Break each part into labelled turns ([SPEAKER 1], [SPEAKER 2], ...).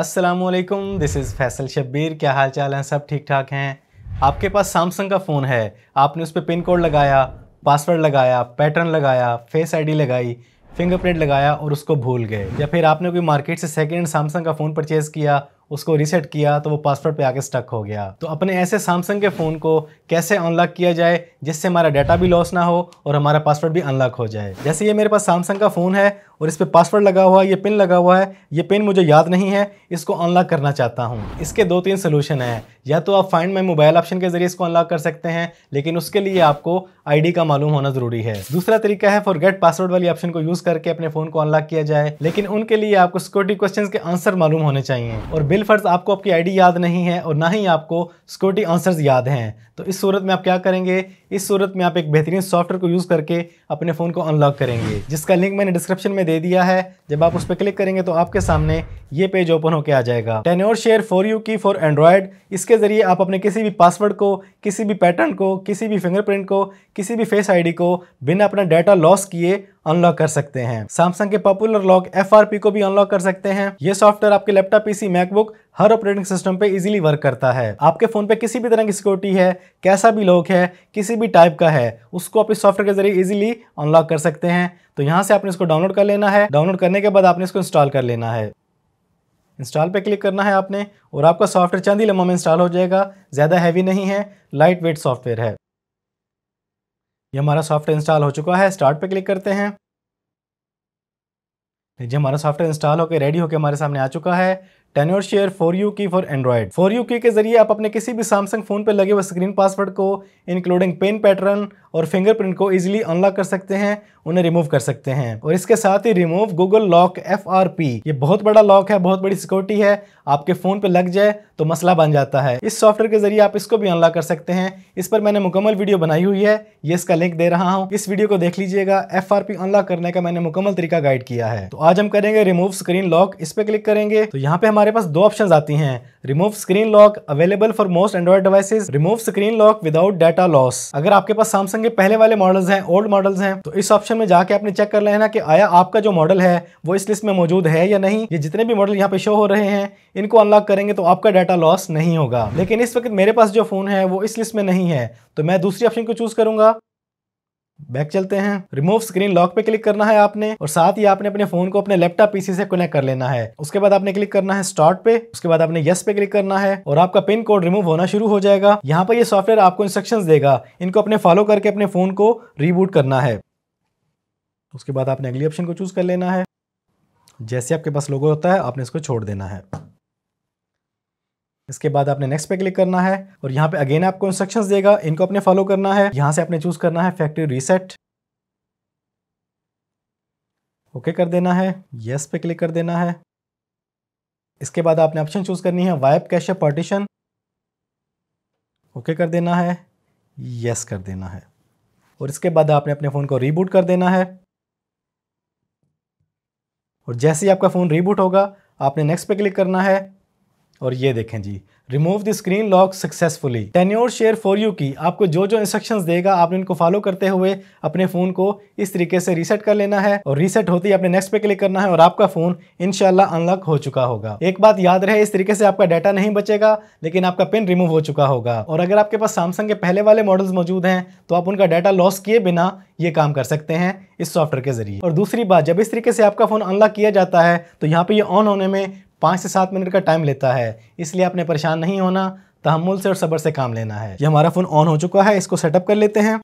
[SPEAKER 1] असलकुम this is Faisal Shabbir क्या हाल चाल हैं सब ठीक ठाक हैं आपके पास सैमसंग का फ़ोन है आपने उस पर पिन कोड लगाया पासवर्ड लगाया पैटर्न लगाया फेस आईडी लगाई फिंगरप्रिंट लगाया और उसको भूल गए या फिर आपने कोई मार्केट से सेकेंड सैमसंग का फ़ोन परचेज़ किया उसको रीसेट किया तो वो पासवर्ड पे आके स्टक हो गया तो अपने ऐसे सैमसंग के फ़ोन को कैसे अनलॉक किया जाए जिससे हमारा डाटा भी लॉस ना हो और हमारा पासवर्ड भी अनलॉक हो जाए जैसे ये मेरे पास सैमसंग का फ़ोन है और इस पर पासवर्ड लगा हुआ है ये पिन लगा हुआ है ये पिन मुझे याद नहीं है इसको अनलॉक करना चाहता हूँ इसके दो तीन सोल्यूशन हैं या तो आप फाइंड माई मोबाइल ऑप्शन के जरिए इसको अनलॉक कर सकते हैं लेकिन उसके लिए आपको आई का मालूम होना ज़रूरी है दूसरा तरीका है फॉर पासवर्ड वाली ऑप्शन को यूज़ करके अपने फ़ोन को अनलॉक किया जाए लेकिन उनके लिए आपको सिक्योरिटी क्वेश्चन के आंसर मालूम होने चाहिए और बिल मेल फर्ज आपको आपकी आईडी याद नहीं है और ना ही आपको सिक्योरिटी आंसर्स याद हैं तो इस सूरत में आप क्या करेंगे इस सूरत में आप एक बेहतरीन सॉफ्टवेयर को यूज़ करके अपने फ़ोन को अनलॉक करेंगे जिसका लिंक मैंने डिस्क्रिप्शन में दे दिया है जब आप उस पर क्लिक करेंगे तो आपके सामने ये पेज ओपन होकर आ जाएगा Tenorshare for you key for Android इसके ज़रिए आप अपने किसी भी पासवर्ड को किसी भी पैटर्न को किसी भी फिंगरप्रिंट को किसी भी फेस आई को बिना अपना डाटा लॉस किए अनलॉक कर सकते हैं सैमसंग के पॉपुलर लॉक एफ को भी अनलॉक कर सकते हैं ये सॉफ्टवेयर आपके लैपटॉप पीसी मैकबुक हर ऑपरेटिंग सिस्टम पे इजीली वर्क करता है आपके फोन पे किसी भी तरह की सिक्योरिटी है कैसा भी लॉक है किसी भी टाइप का है उसको आप इस सॉफ्टवेयर के जरिए इजीली अनलॉक कर सकते हैं तो यहाँ से आपने इसको डाउनलोड कर लेना है डाउनलोड करने के बाद आपने इसको इंस्टॉल कर लेना है इंस्टॉल पे क्लिक करना है आपने और आपका सॉफ्टवेयर चंद ही में इंस्टॉल हो जाएगा ज़्यादा हैवी नहीं है लाइट वेट सॉफ्टवेयर है ये हमारा सॉफ्टवेयर इंस्टॉल हो चुका है स्टार्ट पे क्लिक करते हैं जी हमारा सॉफ्टवेयर इंस्टॉल होकर रेडी होकर हमारे सामने आ चुका है Tenorshare for you key for Android for you key के जरिए आप अपने किसी भी सैमसंग फोन पर लगे हुए स्क्रीन पासवर्ड को इंक्लूडिंग पेन पैटर्न और फिंगरप्रिंट को इजीली अनलॉक कर सकते हैं उन्हें रिमूव कर सकते हैं और इसके साथ ही remove Google lock F R P ये बहुत बड़ा लॉक है बहुत बड़ी सिक्योरिटी है आपके फोन पर लग जाए तो मसला बन जाता है इस सॉफ्टवेयर के जरिए आप इसको भी अनलॉक कर सकते हैं इस पर मैंने मुकम्मल वीडियो बनाई हुई है ये इसका लिंक दे रहा हूँ इस वीडियो को देख लीजिएगा एफ आर पी अनलॉक करने का मैंने मुकम्मल तरीका गाइड किया है तो आज हम करेंगे रिमूव स्क्रीन लॉक इस पर क्लिक करेंगे तो यहाँ पे हमारे हमारे पास दो ऑप्शन आती हैं remove screen lock available for most Android devices remove screen lock without data loss अगर आपके पास सैमसंग के पहले वाले मॉडल्स हैं ओल्ड मॉडल्स हैं तो इस ऑप्शन में जाके आपने चेक कर लेना कि आया आपका जो मॉडल है वो इस लिस्ट में मौजूद है या नहीं ये जितने भी मॉडल यहाँ पे शो हो रहे हैं इनको अनलॉक करेंगे तो आपका डाटा लॉस नहीं होगा लेकिन इस वक्त मेरे पास जो फोन है वो इस लिस्ट में नहीं है तो मैं दूसरी ऑप्शन को चूज करूंगा बैक चलते हैं रिमूव स्क्रीन लॉक पे क्लिक करना है आपने और साथ ही आपने अपने फोन को अपने लैपटॉप पीसी से कनेक्ट कर लेना है उसके बाद आपने क्लिक करना है स्टार्ट पे उसके बाद आपने यस पे क्लिक करना है और आपका पिन कोड रिमूव होना शुरू हो जाएगा यहाँ पर ये सॉफ्टवेयर आपको इंस्ट्रक्शन देगा इनको अपने फॉलो करके अपने फोन को रिबूट करना है उसके बाद आपने अगली ऑप्शन को चूज कर लेना है जैसे आपके पास लोगो होता है आपने इसको छोड़ देना है इसके बाद आपने नेक्स्ट पे क्लिक करना है और यहाँ पे अगेन आपको इंस्ट्रक्शंस देगा इनको अपने फॉलो करना है यहाँ से आपने चूज करना है फैक्ट्री रीसेट ओके कर देना है यस पे क्लिक कर देना है इसके बाद आपने ऑप्शन चूज करनी है वाइप कैश पार्टीशन ओके कर देना है यस कर देना है और इसके बाद आपने अपने फ़ोन को रीबूट कर देना है और जैसे ही आपका फ़ोन रीबूट होगा आपने नेक्स्ट पे क्लिक करना है और ये देखें जी remove the screen lock successfully Tenorshare for you key आपको जो जो इंस्ट्रक्शंस देगा आपने इनको फॉलो करते हुए अपने फ़ोन को इस तरीके से रीसेट कर लेना है और रीसेट होते ही अपने नेक्स्ट पे क्लिक करना है और आपका फ़ोन इनशाला अनलॉक हो चुका होगा एक बात याद रहे इस तरीके से आपका डाटा नहीं बचेगा लेकिन आपका पिन रिमूव हो चुका होगा और अगर आपके पास सैमसंग के पहले वाले मॉडल्स मौजूद हैं तो आप उनका डाटा लॉस किए बिना ये काम कर सकते हैं इस सॉफ्टवेयर के जरिए और दूसरी बात जब इस तरीके से आपका फ़ोन अनलॉक किया जाता है तो यहाँ पे ये ऑन होने में पाँच से सात मिनट का टाइम लेता है इसलिए आपने परेशान नहीं होना तहमुल से और सब्र से काम लेना है ये हमारा फ़ोन ऑन हो चुका है इसको सेटअप कर लेते हैं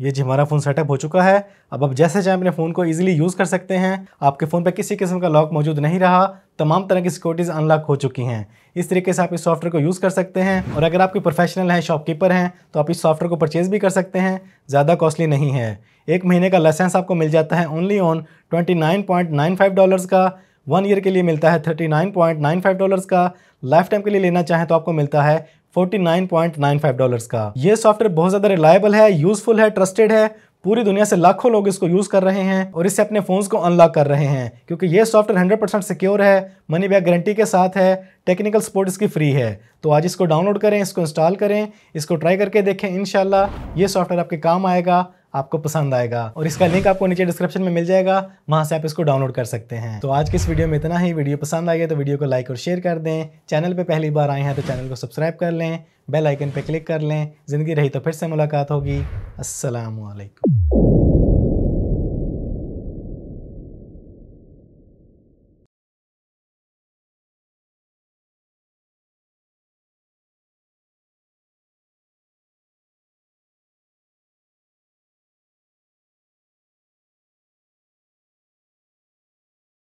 [SPEAKER 1] ये जी हमारा फ़ोन सेटअप हो चुका है अब आप जैसे चाहें अपने फ़ोन को इजीली यूज़ कर सकते हैं आपके फ़ोन पर किसी किस्म का लॉक मौजूद नहीं रहा तमाम तरह की सिक्योरिटीज़ अनलॉक हो चुकी हैं इस तरीके से आप इस सॉफ्टवेयर को यूज़ कर सकते हैं और अगर आपके प्रोफेशनल हैं शॉपकीपर हैं तो आप इस सॉफ्टवेयर को परचेज़ भी कर सकते हैं ज़्यादा कॉस्टली नहीं है एक महीने का लाइसेंस आपको मिल जाता है only on twenty nine point nine five dollars का वन ईयर के लिए मिलता है thirty nine point nine five dollars का लाइफ टाइम के लिए लेना चाहें तो आपको मिलता है 49.95 डॉलर्स का ये सॉफ्टवेयर बहुत ज्यादा रिलायबल है यूजफुल है ट्रस्टेड है पूरी दुनिया से लाखों लोग इसको यूज कर रहे हैं और इससे अपने फोन्स को अनलॉक कर रहे हैं क्योंकि ये सॉफ्टवेयर 100 परसेंट सिक्योर है मनी बैक गारंटी के साथ है टेक्निकल सपोर्ट इसकी फ्री है तो आज इसको डाउनलोड करें इसको इंस्टॉल करें इसको ट्राई करके देखें इनशाला ये सॉफ्टवेयर आपके काम आएगा आपको पसंद आएगा और इसका लिंक आपको नीचे डिस्क्रिप्शन में मिल जाएगा वहाँ से आप इसको डाउनलोड कर सकते हैं तो आज के इस वीडियो में इतना ही वीडियो पसंद आएगा तो वीडियो को लाइक और शेयर कर दें चैनल पर पहली बार आए हैं तो चैनल को सब्सक्राइब कर लें बेल आइकन पर क्लिक कर लें ज़िंदगी रही तो फिर से मुलाकात होगी असलकम